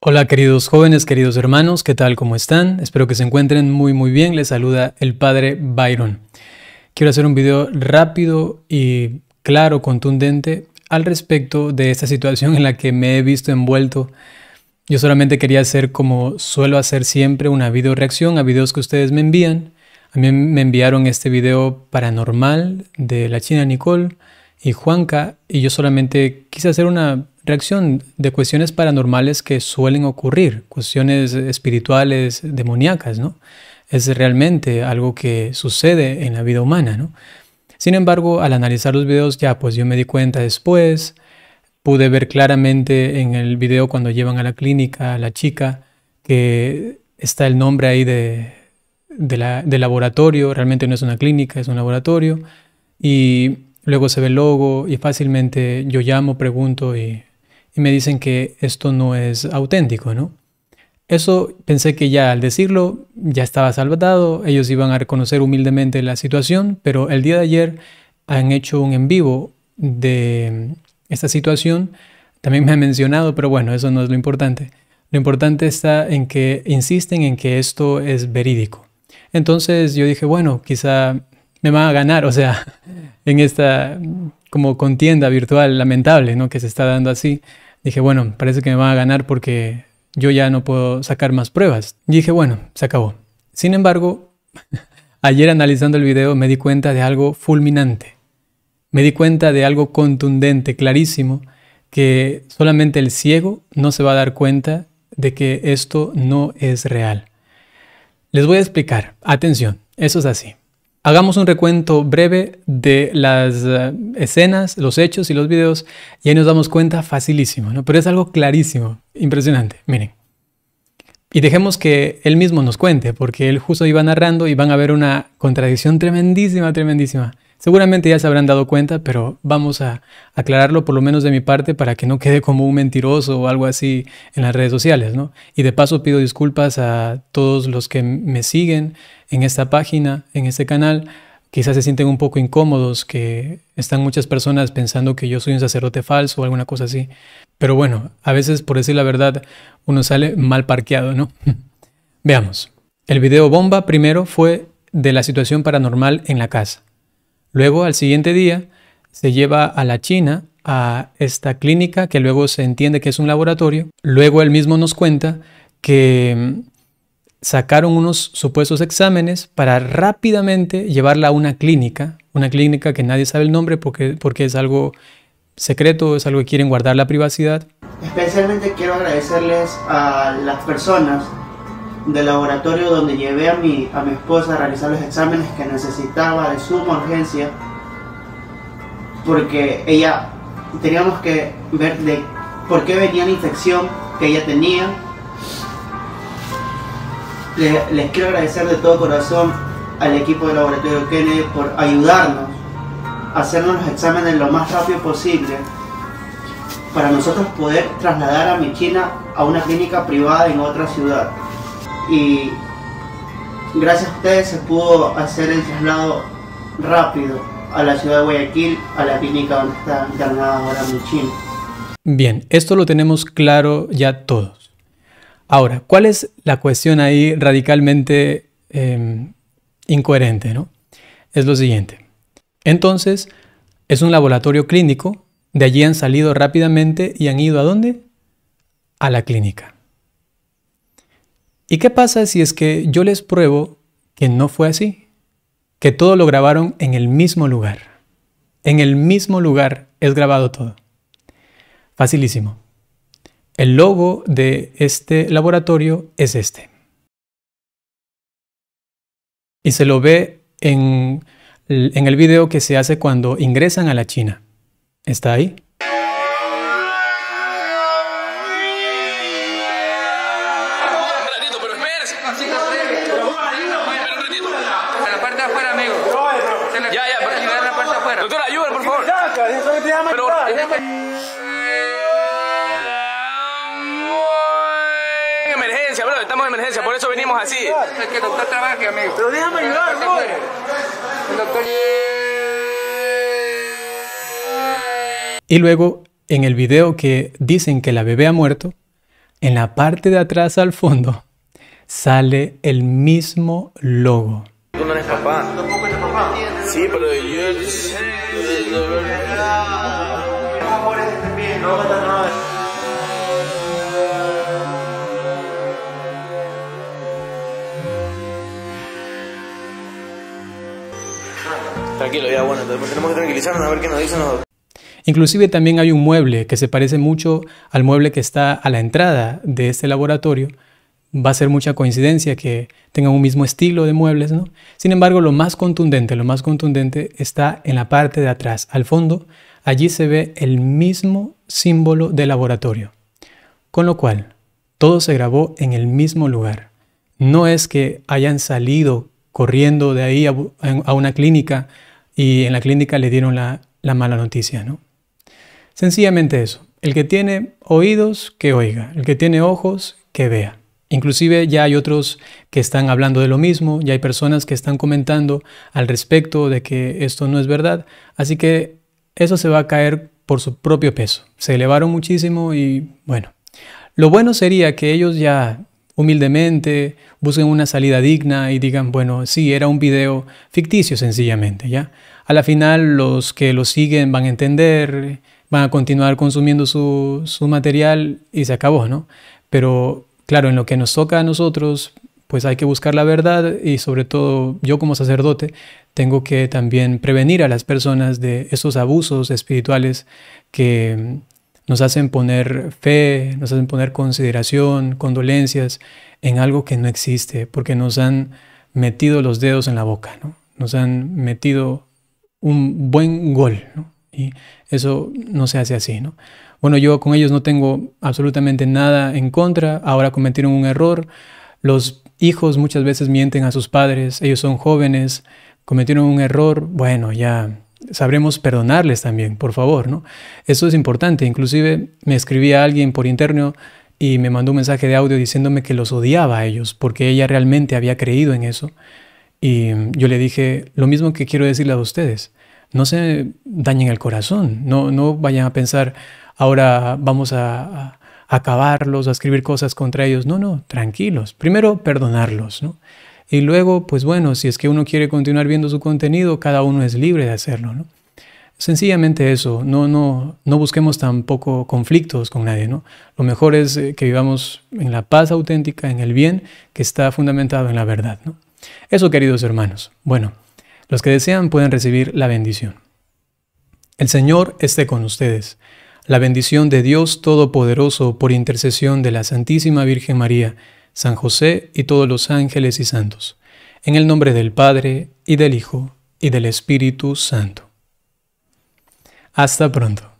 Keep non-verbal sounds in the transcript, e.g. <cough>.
Hola queridos jóvenes, queridos hermanos, ¿qué tal? ¿Cómo están? Espero que se encuentren muy muy bien. Les saluda el padre Byron. Quiero hacer un video rápido y claro, contundente al respecto de esta situación en la que me he visto envuelto. Yo solamente quería hacer como suelo hacer siempre una video reacción a videos que ustedes me envían. A mí me enviaron este video paranormal de la China Nicole y Juanca y yo solamente quise hacer una reacción de cuestiones paranormales que suelen ocurrir, cuestiones espirituales, demoníacas, ¿no? Es realmente algo que sucede en la vida humana, ¿no? Sin embargo, al analizar los videos, ya pues yo me di cuenta después, pude ver claramente en el video cuando llevan a la clínica a la chica que está el nombre ahí de, la, de laboratorio, realmente no es una clínica, es un laboratorio, y luego se ve el logo y fácilmente yo llamo, pregunto y y me dicen que esto no es auténtico, ¿no? Eso pensé que ya al decirlo ya estaba salvado, ellos iban a reconocer humildemente la situación, pero el día de ayer han hecho un en vivo de esta situación, también me han mencionado, pero bueno, eso no es lo importante. Lo importante está en que insisten en que esto es verídico. Entonces yo dije, bueno, quizá me van a ganar, o sea, <laughs> en esta como contienda virtual lamentable, ¿no? Que se está dando así. Dije, bueno, parece que me van a ganar porque yo ya no puedo sacar más pruebas. Y dije, bueno, se acabó. Sin embargo, <laughs> ayer analizando el video me di cuenta de algo fulminante. Me di cuenta de algo contundente, clarísimo, que solamente el ciego no se va a dar cuenta de que esto no es real. Les voy a explicar. Atención, eso es así. Hagamos un recuento breve de las eh, escenas, los hechos y los videos y ahí nos damos cuenta facilísimo, ¿no? Pero es algo clarísimo, impresionante. Miren. Y dejemos que él mismo nos cuente, porque él justo iba narrando y van a ver una contradicción tremendísima, tremendísima. Seguramente ya se habrán dado cuenta, pero vamos a aclararlo por lo menos de mi parte para que no quede como un mentiroso o algo así en las redes sociales, ¿no? Y de paso pido disculpas a todos los que me siguen en esta página, en este canal. Quizás se sienten un poco incómodos, que están muchas personas pensando que yo soy un sacerdote falso o alguna cosa así. Pero bueno, a veces por decir la verdad uno sale mal parqueado, ¿no? <laughs> Veamos. El video bomba primero fue de la situación paranormal en la casa. Luego, al siguiente día, se lleva a la China a esta clínica que luego se entiende que es un laboratorio. Luego él mismo nos cuenta que mm, sacaron unos supuestos exámenes para rápidamente llevarla a una clínica, una clínica que nadie sabe el nombre porque, porque es algo secreto, es algo que quieren guardar la privacidad. Especialmente quiero agradecerles a las personas del laboratorio donde llevé a mi, a mi esposa a realizar los exámenes que necesitaba de suma urgencia, porque ella teníamos que ver de por qué venía la infección que ella tenía. Les, quiero agradecer de todo corazón al equipo del laboratorio Kennedy por ayudarnos a hacernos los exámenes lo más rápido posible para nosotros poder trasladar a mi china a una clínica privada en otra ciudad y gracias a ustedes se pudo hacer el traslado rápido a la ciudad de Guayaquil, a la clínica donde está internada ahora mi Bien, esto lo tenemos claro ya todos. Ahora, ¿cuál es la cuestión ahí radicalmente em, incoherente? ¿no? Es lo siguiente. Entonces, es un laboratorio clínico, de allí han salido rápidamente y han ido a dónde? A la clínica. ¿Y qué pasa si es que yo les pruebo que no fue así? Que todo lo grabaron en el mismo lugar. En el mismo lugar es grabado todo. Facilísimo. El logo de este laboratorio es este. Y se lo ve en, el video que se hace cuando ingresan a la China. Está ahí. Emergencia, bro, estamos en emergencia, por eso venimos así. Es que el doctor trabaje, amigo. Pero déjame ayudar, bro. El doctor... Y luego, en el video que dicen que la bebé ha muerto, en la parte de atrás al fondo sale el mismo logo. Tú no eres papá. ¿Tú Tampoco eres papá. Sí, pero yo favores este bien, no nada. Tranquilo, ya bueno, tenemos que tranquilizarnos a ver qué nos dicen los Inclusive también hay un mueble que se parece mucho al mueble que está a la entrada de este laboratorio, va a ser mucha coincidencia que tengan un mismo estilo de muebles, ¿no? Sin embargo, lo más contundente, lo más contundente está en la parte de atrás, al fondo, allí se ve el mismo símbolo de laboratorio. Con lo cual, todo se grabó en el mismo lugar. No es que hayan salido corriendo de ahí a, una clínica y en la clínica le dieron la mala noticia, ¿no? Sencillamente eso. El que tiene oídos, que oiga. El que tiene ojos, que vea. Inclusive ya hay otros que están hablando de lo mismo, ya hay personas que están comentando al respecto de que esto no es verdad, así que eso se va a caer por su propio peso. Se elevaron muchísimo y bueno, lo bueno sería que ellos ya humildemente busquen una salida digna y digan, bueno, sí, era un video ficticio sencillamente, ¿ya? A la final los que lo siguen van a entender, van a continuar consumiendo su, su material y se acabó, ¿no? Pero Claro, en lo que nos toca a nosotros, pues hay que buscar la verdad y sobre todo yo como sacerdote tengo que también prevenir a las personas de esos abusos espirituales que nos hacen poner fe, nos hacen poner consideración, condolencias en algo que no existe, porque nos han metido los dedos en la boca, ¿no? nos han metido un buen gol. ¿no? Y eso no se hace así, ¿no? Bueno, yo con ellos no tengo absolutamente nada en contra, ahora cometieron un error, los hijos muchas veces mienten a sus padres, ellos son jóvenes, cometieron un error, bueno, ya sabremos perdonarles también, por favor, ¿no? Eso es importante, inclusive me escribí a alguien por interno y me mandó un mensaje de audio diciéndome que los odiaba a ellos porque ella realmente había creído en eso. Y yo le dije, lo mismo que quiero decirle a ustedes, no se dañen el corazón, no, no vayan a pensar, ahora vamos a, acabarlos, a escribir cosas contra ellos. No, no, tranquilos. Primero, perdonarlos, ¿no? Y luego, pues bueno, si es que uno quiere continuar viendo su contenido, cada uno es libre de hacerlo, ¿no? Sencillamente eso, no, no, no busquemos tampoco conflictos con nadie, ¿no? Lo mejor es eh, que vivamos en la paz auténtica, en el bien que está fundamentado en la verdad, ¿no? Eso, queridos hermanos. Bueno. Los que desean pueden recibir la bendición. El Señor esté con ustedes. La bendición de Dios Todopoderoso por intercesión de la Santísima Virgen María, San José y todos los ángeles y santos. En el nombre del Padre, y del Hijo, y del Espíritu Santo. Hasta pronto.